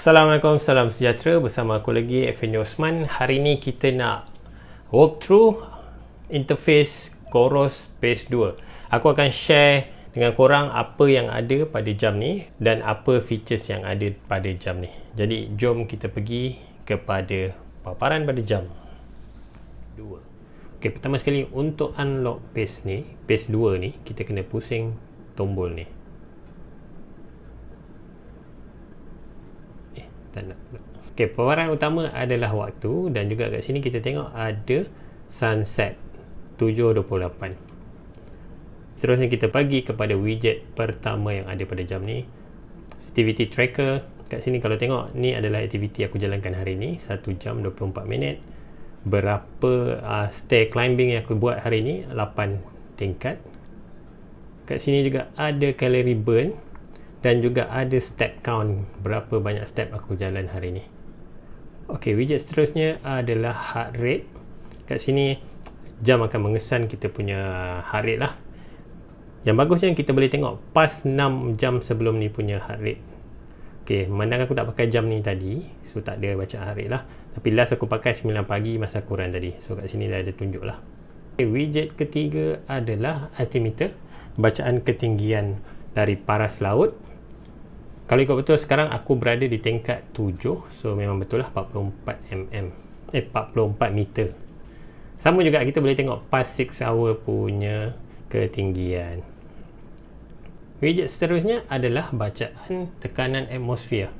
Assalamualaikum, salam sejahtera bersama aku lagi Effendi Osman. Hari ini kita nak walk through interface Coros Space 2. Aku akan share dengan korang apa yang ada pada jam ni dan apa features yang ada pada jam ni. Jadi jom kita pergi kepada paparan pada jam 2. Okay, pertama sekali untuk unlock base ni, base 2 ni kita kena pusing tombol ni. tak nak. Okay, pewaran utama adalah waktu dan juga kat sini kita tengok ada sunset 7.28 seterusnya kita bagi kepada widget pertama yang ada pada jam ni activity tracker kat sini kalau tengok ni adalah aktiviti aku jalankan hari ni 1 jam 24 minit berapa uh, stair climbing yang aku buat hari ni 8 tingkat kat sini juga ada calorie burn dan juga ada step count berapa banyak step aku jalan hari ni ok widget seterusnya adalah heart rate kat sini jam akan mengesan kita punya heart rate lah yang bagusnya kita boleh tengok pas 6 jam sebelum ni punya heart rate ok memandang aku tak pakai jam ni tadi so tak ada baca heart rate lah tapi last aku pakai 9 pagi masa aku run tadi so kat sini dah ada tunjuk lah okay, widget ketiga adalah altimeter bacaan ketinggian dari paras laut kalau ikut betul sekarang aku berada di tingkat 7 So memang betul lah 44 mm Eh 44 meter Sama juga kita boleh tengok past 6 hour punya ketinggian Widget seterusnya adalah bacaan tekanan atmosfer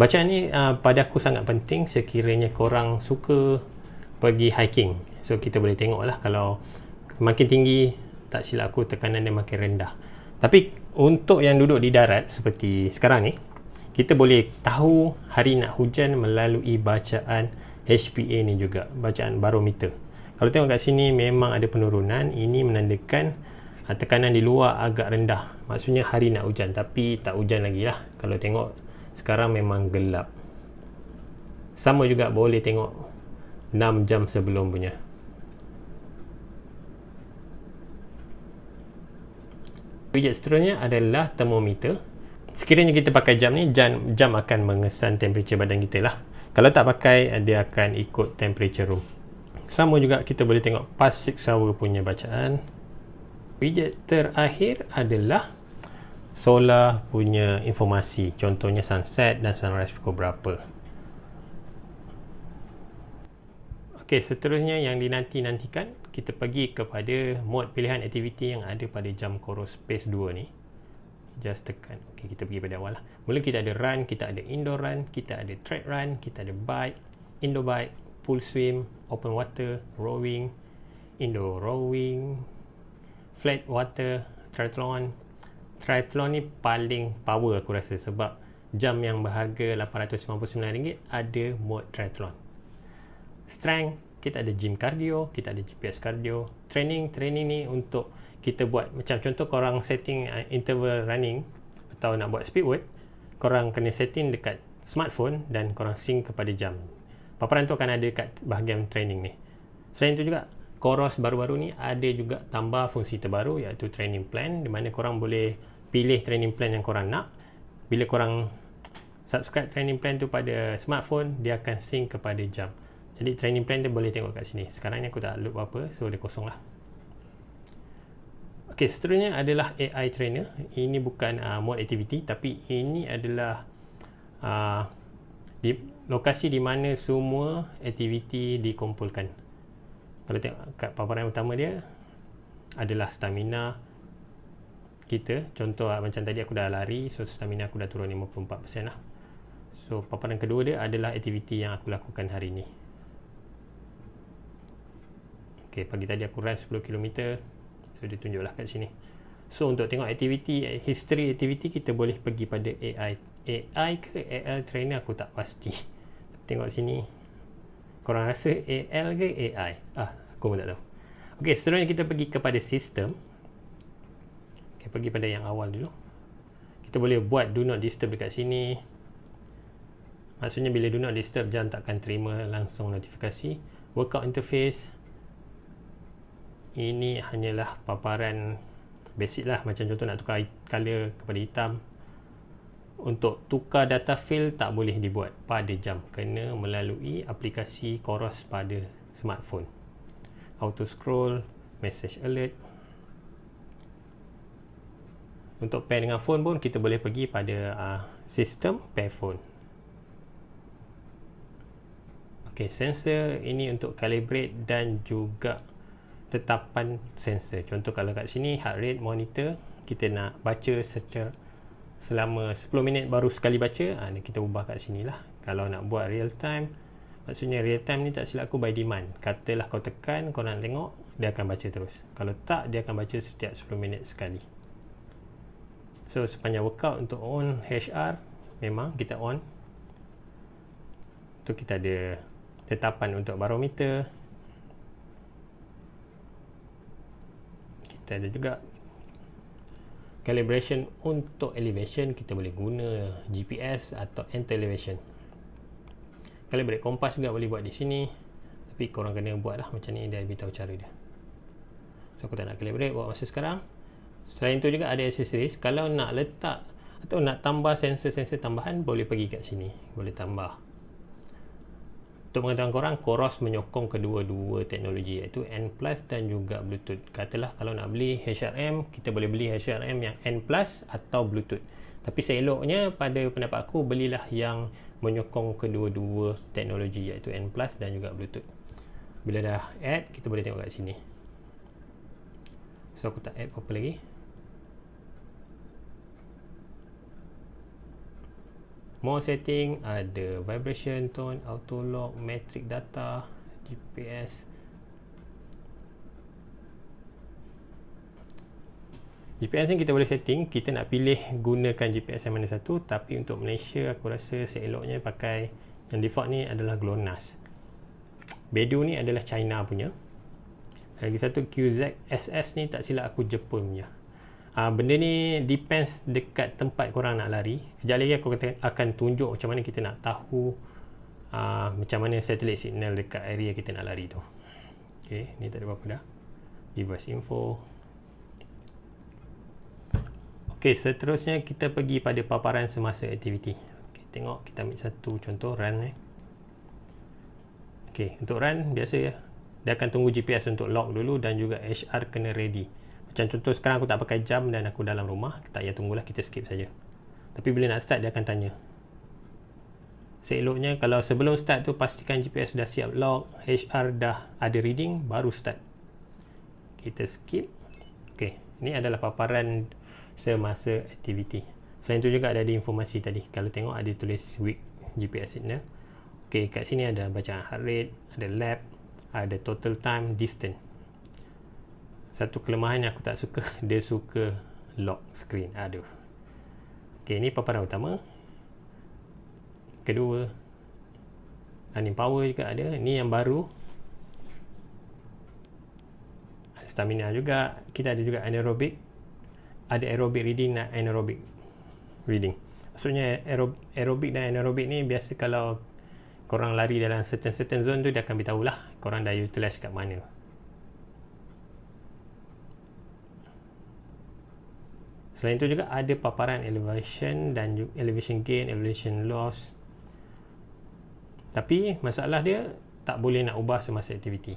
Bacaan ni uh, pada aku sangat penting sekiranya korang suka pergi hiking So kita boleh tengok lah kalau makin tinggi tak silap aku tekanan dia makin rendah tapi untuk yang duduk di darat seperti sekarang ni kita boleh tahu hari nak hujan melalui bacaan HPA ni juga bacaan barometer kalau tengok kat sini memang ada penurunan ini menandakan ah, tekanan di luar agak rendah maksudnya hari nak hujan tapi tak hujan lagi lah kalau tengok sekarang memang gelap sama juga boleh tengok 6 jam sebelum punya Widget seterusnya adalah termometer. Sekiranya kita pakai jam ni, jam, jam akan mengesan temperature badan kita lah. Kalau tak pakai, eh, dia akan ikut temperature room. Sama juga kita boleh tengok past six hour punya bacaan. Widget terakhir adalah solar punya informasi. Contohnya sunset dan sunrise pukul berapa. Okey, seterusnya yang dinanti-nantikan kita pergi kepada mod pilihan aktiviti yang ada pada jam Coro Space 2 ni just tekan ok kita pergi pada awal lah mula kita ada run kita ada indoor run kita ada track run kita ada bike indoor bike pool swim open water rowing indoor rowing flat water triathlon triathlon ni paling power aku rasa sebab jam yang berharga RM899 ada mode triathlon strength kita ada gym cardio, kita ada GPS cardio. Training training ni untuk kita buat macam contoh korang setting eh, interval running atau nak buat speed work, korang kena setting dekat smartphone dan korang sync kepada jam. Paparan tu akan ada dekat bahagian training ni. Selain tu juga, Koros baru-baru ni ada juga tambah fungsi terbaru iaitu training plan di mana korang boleh pilih training plan yang korang nak. Bila korang subscribe training plan tu pada smartphone, dia akan sync kepada jam. Jadi training plan tu boleh tengok kat sini. Sekarang ni aku tak load apa-apa so dia kosong lah. Okay, seterusnya adalah AI trainer. Ini bukan uh, mode activity tapi ini adalah uh, di lokasi di mana semua aktiviti dikumpulkan. Kalau tengok kat paparan utama dia adalah stamina kita. Contoh uh, macam tadi aku dah lari so stamina aku dah turun 54% lah. So paparan kedua dia adalah aktiviti yang aku lakukan hari ini. Okay, pagi tadi aku run 10km So dia tunjuklah kat sini So untuk tengok aktiviti, eh, history aktiviti kita boleh pergi pada AI AI ke AL trainer aku tak pasti Tengok sini Korang rasa AL ke AI? Ah, aku pun tak tahu Okay, seterusnya kita pergi kepada sistem Okay, pergi pada yang awal dulu Kita boleh buat do not disturb dekat sini Maksudnya bila do not disturb, jangan takkan terima langsung notifikasi Workout interface ini hanyalah paparan basic lah macam contoh nak tukar color kepada hitam untuk tukar data fill tak boleh dibuat pada jam kena melalui aplikasi koros pada smartphone auto scroll message alert untuk pair dengan phone pun kita boleh pergi pada uh, sistem pair phone ok sensor ini untuk calibrate dan juga tetapan sensor. Contoh kalau kat sini heart rate monitor kita nak baca secara selama 10 minit baru sekali baca ha, ni kita ubah kat sini lah kalau nak buat real time maksudnya real time ni tak silap aku by demand katalah kau tekan kau nak tengok dia akan baca terus kalau tak dia akan baca setiap 10 minit sekali so sepanjang workout untuk on HR memang kita on tu kita ada tetapan untuk barometer kita ada juga calibration untuk elevation kita boleh guna GPS atau anti elevation calibrate kompas juga boleh buat di sini tapi korang kena buat lah macam ni dia lebih tahu cara dia so aku tak nak calibrate buat masa sekarang selain tu juga ada accessories kalau nak letak atau nak tambah sensor-sensor tambahan boleh pergi kat sini boleh tambah untuk pengetahuan korang, Coros menyokong kedua-dua teknologi iaitu N Plus dan juga Bluetooth. Katalah kalau nak beli HRM, kita boleh beli HRM yang N Plus atau Bluetooth. Tapi seeloknya pada pendapat aku, belilah yang menyokong kedua-dua teknologi iaitu N Plus dan juga Bluetooth. Bila dah add, kita boleh tengok kat sini. So aku tak add apa-apa lagi. more setting ada vibration tone auto lock metric data GPS GPS ni kita boleh setting kita nak pilih gunakan GPS yang mana satu tapi untuk Malaysia aku rasa seeloknya pakai yang default ni adalah GLONASS Bedu ni adalah China punya lagi satu QZSS ni tak silap aku Jepun punya uh, benda ni depends dekat tempat korang nak lari kejap lagi aku kata, akan tunjuk macam mana kita nak tahu uh, macam mana satellite signal dekat area kita nak lari tu Okay, ni tak ada apa-apa dah device info Okay, seterusnya kita pergi pada paparan semasa aktiviti okay, tengok kita ambil satu contoh run eh ok untuk run biasa ya dia akan tunggu GPS untuk log dulu dan juga HR kena ready macam contoh sekarang aku tak pakai jam dan aku dalam rumah tak payah tunggulah kita skip saja tapi bila nak start dia akan tanya seeloknya kalau sebelum start tu pastikan GPS dah siap log HR dah ada reading baru start kita skip ok ini adalah paparan semasa aktiviti selain tu juga ada, ada informasi tadi kalau tengok ada tulis week GPS signal ok kat sini ada bacaan heart rate ada lap ada total time distance satu kelemahan yang aku tak suka dia suka lock screen aduh ok ni paparan utama kedua running power juga ada ni yang baru ada stamina juga kita ada juga anaerobic ada aerobic reading dan anaerobic reading maksudnya aerob- aerobic dan anaerobic ni biasa kalau korang lari dalam certain certain zone tu dia akan beritahu lah korang dah utilize kat mana Selain itu juga ada paparan elevation dan elevation gain, elevation loss. Tapi masalah dia tak boleh nak ubah semasa aktiviti.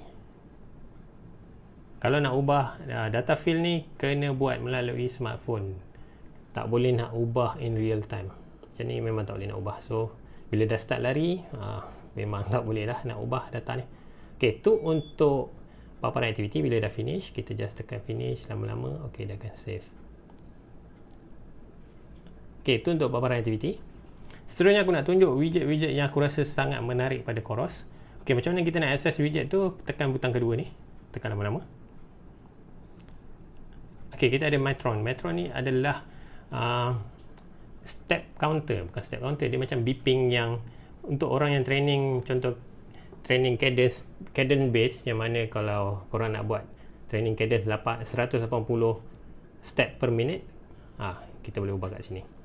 Kalau nak ubah ah, data field ni kena buat melalui smartphone. Tak boleh nak ubah in real time. Macam ni memang tak boleh nak ubah. So bila dah start lari ah, memang tak boleh lah nak ubah data ni. Okay, tu untuk paparan aktiviti bila dah finish kita just tekan finish lama-lama okey dah akan save. Okey, itu untuk beberapa aktiviti. Seterusnya aku nak tunjuk widget-widget yang aku rasa sangat menarik pada koros. Okey, macam mana kita nak access widget tu? Tekan butang kedua ni. Tekan lama-lama. Okey, kita ada metron. Metron ni adalah uh, step counter. Bukan step counter. Dia macam beeping yang untuk orang yang training, contoh training cadence, cadence base yang mana kalau korang nak buat training cadence 180 step per minit? ah, kita boleh ubah kat sini.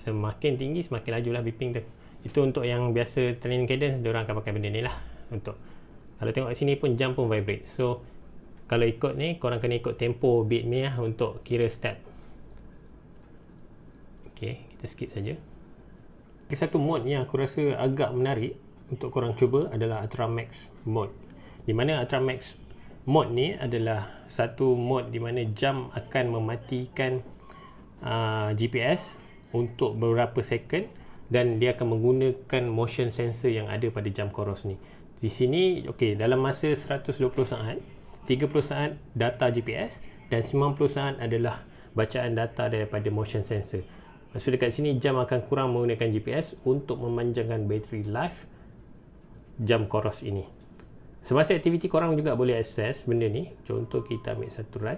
semakin tinggi semakin lajulah beeping tu itu untuk yang biasa training cadence orang akan pakai benda ni lah untuk kalau tengok kat sini pun jam pun vibrate so kalau ikut ni korang kena ikut tempo beat ni lah untuk kira step ok kita skip saja ok satu mode yang aku rasa agak menarik untuk korang cuba adalah Ultra Max mode di mana Ultra Max mode ni adalah satu mode di mana jam akan mematikan uh, GPS untuk beberapa second dan dia akan menggunakan motion sensor yang ada pada jam koros ni. Di sini okey dalam masa 120 saat, 30 saat data GPS dan 90 saat adalah bacaan data daripada motion sensor. Maksud dekat sini jam akan kurang menggunakan GPS untuk memanjangkan battery life jam koros ini. Semasa aktiviti korang juga boleh access benda ni. Contoh kita ambil satu run.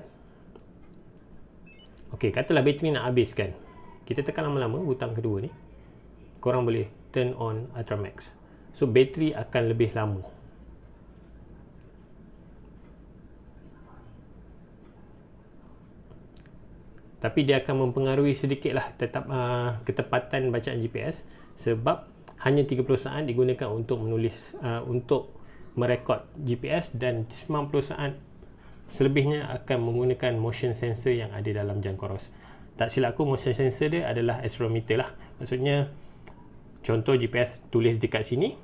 Okey, katalah bateri nak habis kan kita tekan lama-lama butang kedua ni korang boleh turn on Ultramax so bateri akan lebih lama tapi dia akan mempengaruhi sedikit lah tetap uh, ketepatan bacaan GPS sebab hanya 30 saat digunakan untuk menulis uh, untuk merekod GPS dan 90 saat selebihnya akan menggunakan motion sensor yang ada dalam jangkauan tak silap aku motion sensor dia adalah accelerometer lah maksudnya contoh GPS tulis dekat sini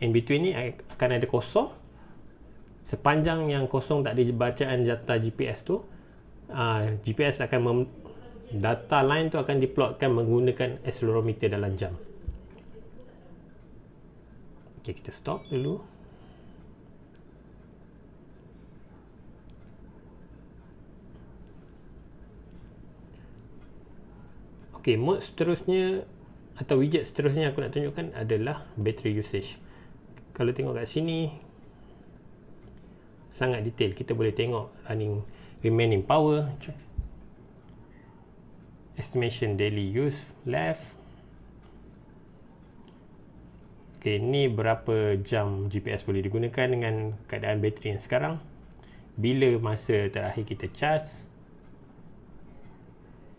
in between ni akan ada kosong sepanjang yang kosong tak ada bacaan data GPS tu uh, GPS akan mem- data line tu akan diplotkan menggunakan accelerometer dalam jam ok kita stop dulu Okay, mode seterusnya atau widget seterusnya aku nak tunjukkan adalah battery usage. Kalau tengok kat sini sangat detail. Kita boleh tengok running remaining power. Estimation daily use left. Okay, ni berapa jam GPS boleh digunakan dengan keadaan bateri yang sekarang. Bila masa terakhir kita charge.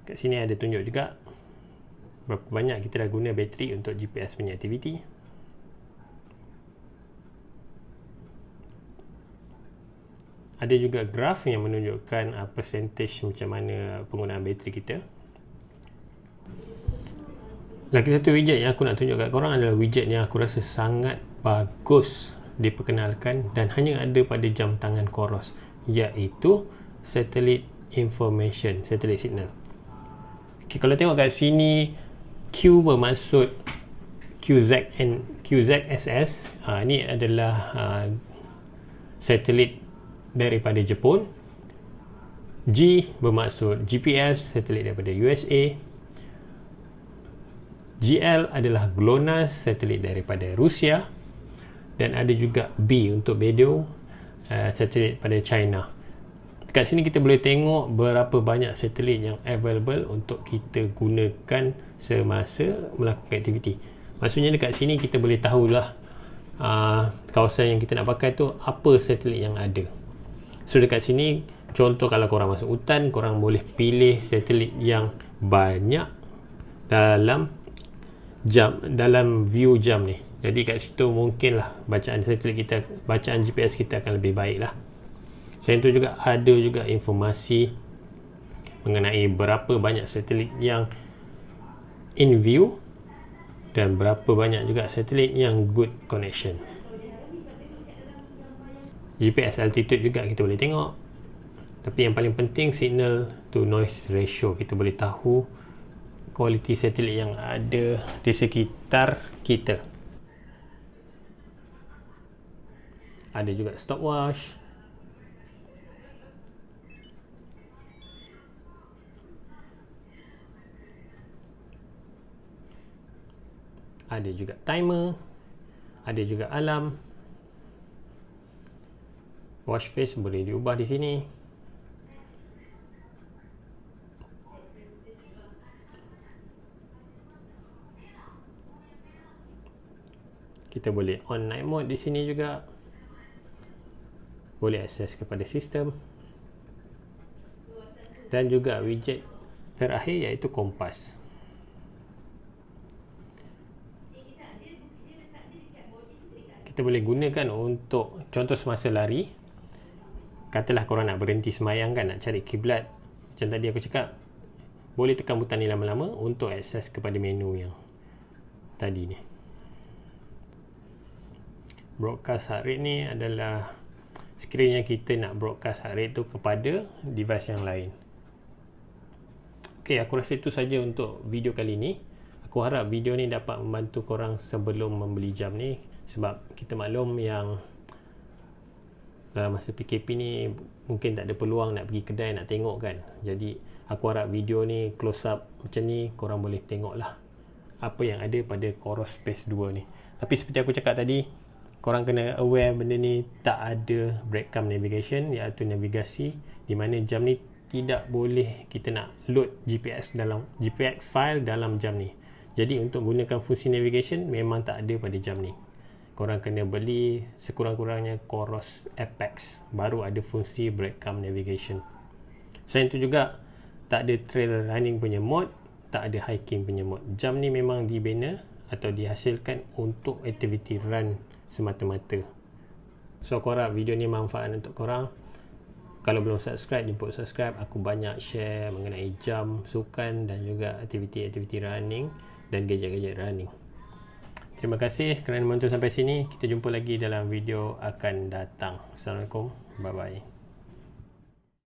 Kat sini ada tunjuk juga berapa banyak kita dah guna bateri untuk GPS punya aktiviti ada juga graf yang menunjukkan uh, percentage macam mana penggunaan bateri kita lagi satu widget yang aku nak tunjuk kat korang adalah widget yang aku rasa sangat bagus diperkenalkan dan hanya ada pada jam tangan koros iaitu satellite information, satellite signal okay, kalau tengok kat sini Q bermaksud QZ and QZSS uh, ha, ni adalah uh, satelit daripada Jepun G bermaksud GPS satelit daripada USA GL adalah GLONASS satelit daripada Rusia dan ada juga B untuk video uh, ha, satelit daripada China kat sini kita boleh tengok berapa banyak satelit yang available untuk kita gunakan semasa melakukan aktiviti maksudnya dekat sini kita boleh tahulah uh, kawasan yang kita nak pakai tu apa satelit yang ada so dekat sini contoh kalau korang masuk hutan korang boleh pilih satelit yang banyak dalam jam dalam view jam ni jadi kat situ mungkin lah bacaan satelit kita bacaan GPS kita akan lebih baik lah selain tu juga ada juga informasi mengenai berapa banyak satelit yang in view dan berapa banyak juga satelit yang good connection GPS altitude juga kita boleh tengok tapi yang paling penting signal to noise ratio kita boleh tahu kualiti satelit yang ada di sekitar kita ada juga stopwatch ada juga timer ada juga alarm wash face boleh diubah di sini kita boleh on night mode di sini juga boleh akses kepada sistem dan juga widget terakhir iaitu kompas kita boleh gunakan untuk contoh semasa lari katalah korang nak berhenti semayang kan nak cari kiblat macam tadi aku cakap boleh tekan butang ni lama-lama untuk akses kepada menu yang tadi ni broadcast heart rate ni adalah screen yang kita nak broadcast heart rate tu kepada device yang lain ok aku rasa itu saja untuk video kali ni aku harap video ni dapat membantu korang sebelum membeli jam ni sebab kita maklum yang dalam masa PKP ni mungkin tak ada peluang nak pergi kedai nak tengok kan jadi aku harap video ni close up macam ni korang boleh tengok lah apa yang ada pada Coros Space 2 ni tapi seperti aku cakap tadi korang kena aware benda ni tak ada breakcam navigation iaitu navigasi di mana jam ni tidak boleh kita nak load GPS dalam GPS file dalam jam ni jadi untuk gunakan fungsi navigation memang tak ada pada jam ni korang kena beli sekurang-kurangnya Coros Apex baru ada fungsi breadcrumb navigation selain tu juga tak ada trail running punya mod, tak ada hiking punya mod. jam ni memang dibina atau dihasilkan untuk aktiviti run semata-mata so korang video ni manfaat untuk korang kalau belum subscribe, jemput subscribe. Aku banyak share mengenai jam, sukan dan juga aktiviti-aktiviti running dan gadget-gadget running. Terima kasih kerana menonton sampai sini. Kita jumpa lagi dalam video akan datang. Assalamualaikum. Bye-bye.